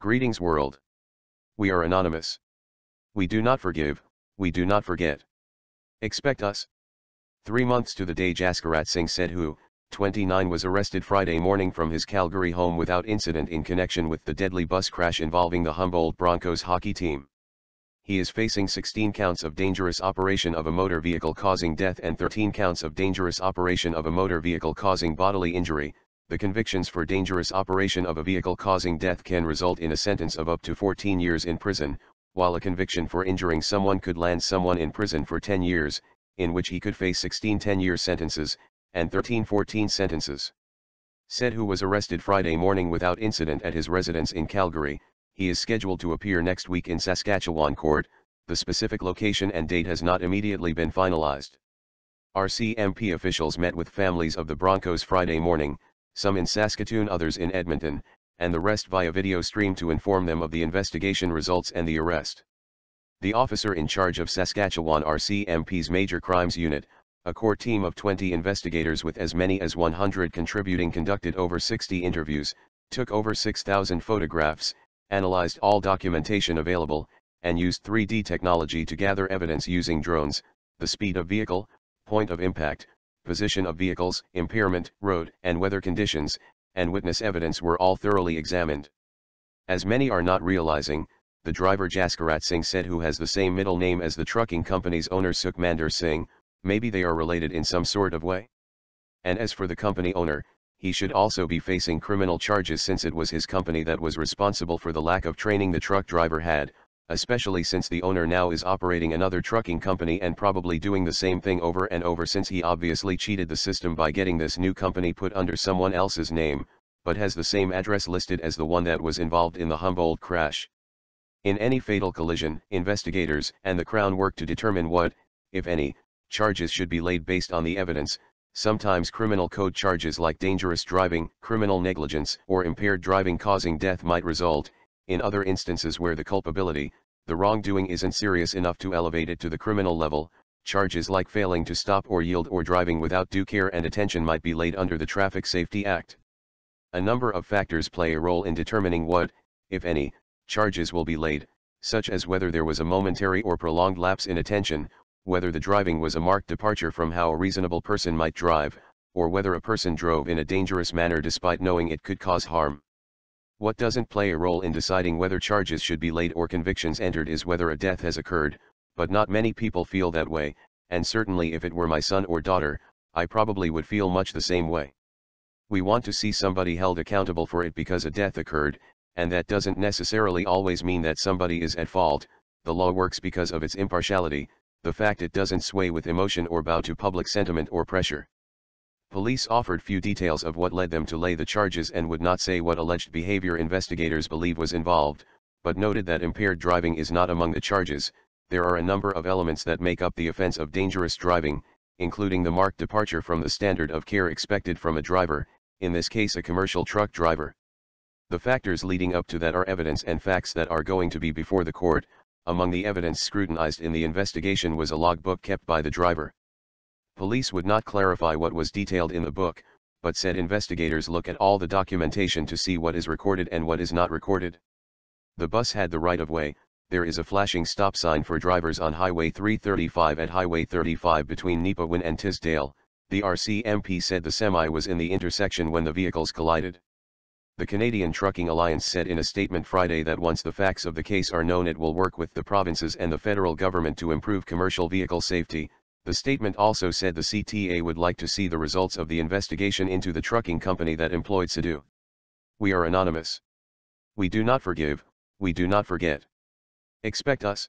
Greetings world. We are anonymous. We do not forgive, we do not forget. Expect us. Three months to the day Jaskarat Singh said who, 29 was arrested Friday morning from his Calgary home without incident in connection with the deadly bus crash involving the Humboldt Broncos hockey team. He is facing 16 counts of dangerous operation of a motor vehicle causing death and 13 counts of dangerous operation of a motor vehicle causing bodily injury, the convictions for dangerous operation of a vehicle causing death can result in a sentence of up to 14 years in prison, while a conviction for injuring someone could land someone in prison for 10 years, in which he could face 16 10-year sentences, and 13 14 sentences. Said who was arrested Friday morning without incident at his residence in Calgary, he is scheduled to appear next week in Saskatchewan court, the specific location and date has not immediately been finalized. RCMP officials met with families of the Broncos Friday morning, some in Saskatoon others in Edmonton, and the rest via video stream to inform them of the investigation results and the arrest. The officer in charge of Saskatchewan RCMP's Major Crimes Unit, a core team of 20 investigators with as many as 100 contributing conducted over 60 interviews, took over 6,000 photographs, analyzed all documentation available, and used 3D technology to gather evidence using drones, the speed of vehicle, point of impact, position of vehicles, impairment, road and weather conditions, and witness evidence were all thoroughly examined. As many are not realizing, the driver Jaskarat Singh said who has the same middle name as the trucking company's owner Sukhmander Singh, maybe they are related in some sort of way. And as for the company owner, he should also be facing criminal charges since it was his company that was responsible for the lack of training the truck driver had, especially since the owner now is operating another trucking company and probably doing the same thing over and over since he obviously cheated the system by getting this new company put under someone else's name, but has the same address listed as the one that was involved in the Humboldt crash. In any fatal collision, investigators and the Crown work to determine what, if any, charges should be laid based on the evidence, sometimes criminal code charges like dangerous driving, criminal negligence, or impaired driving causing death might result, in other instances where the culpability, the wrongdoing isn't serious enough to elevate it to the criminal level, charges like failing to stop or yield or driving without due care and attention might be laid under the Traffic Safety Act. A number of factors play a role in determining what, if any, charges will be laid, such as whether there was a momentary or prolonged lapse in attention, whether the driving was a marked departure from how a reasonable person might drive, or whether a person drove in a dangerous manner despite knowing it could cause harm. What doesn't play a role in deciding whether charges should be laid or convictions entered is whether a death has occurred, but not many people feel that way, and certainly if it were my son or daughter, I probably would feel much the same way. We want to see somebody held accountable for it because a death occurred, and that doesn't necessarily always mean that somebody is at fault, the law works because of its impartiality, the fact it doesn't sway with emotion or bow to public sentiment or pressure. Police offered few details of what led them to lay the charges and would not say what alleged behavior investigators believe was involved, but noted that impaired driving is not among the charges, there are a number of elements that make up the offense of dangerous driving, including the marked departure from the standard of care expected from a driver, in this case a commercial truck driver. The factors leading up to that are evidence and facts that are going to be before the court, among the evidence scrutinized in the investigation was a logbook kept by the driver. Police would not clarify what was detailed in the book, but said investigators look at all the documentation to see what is recorded and what is not recorded. The bus had the right of way, there is a flashing stop sign for drivers on Highway 335 at Highway 35 between Nepawin and Tisdale, the RCMP said the semi was in the intersection when the vehicles collided. The Canadian Trucking Alliance said in a statement Friday that once the facts of the case are known it will work with the provinces and the federal government to improve commercial vehicle safety, the statement also said the CTA would like to see the results of the investigation into the trucking company that employed Sidhu. We are anonymous. We do not forgive, we do not forget. Expect us.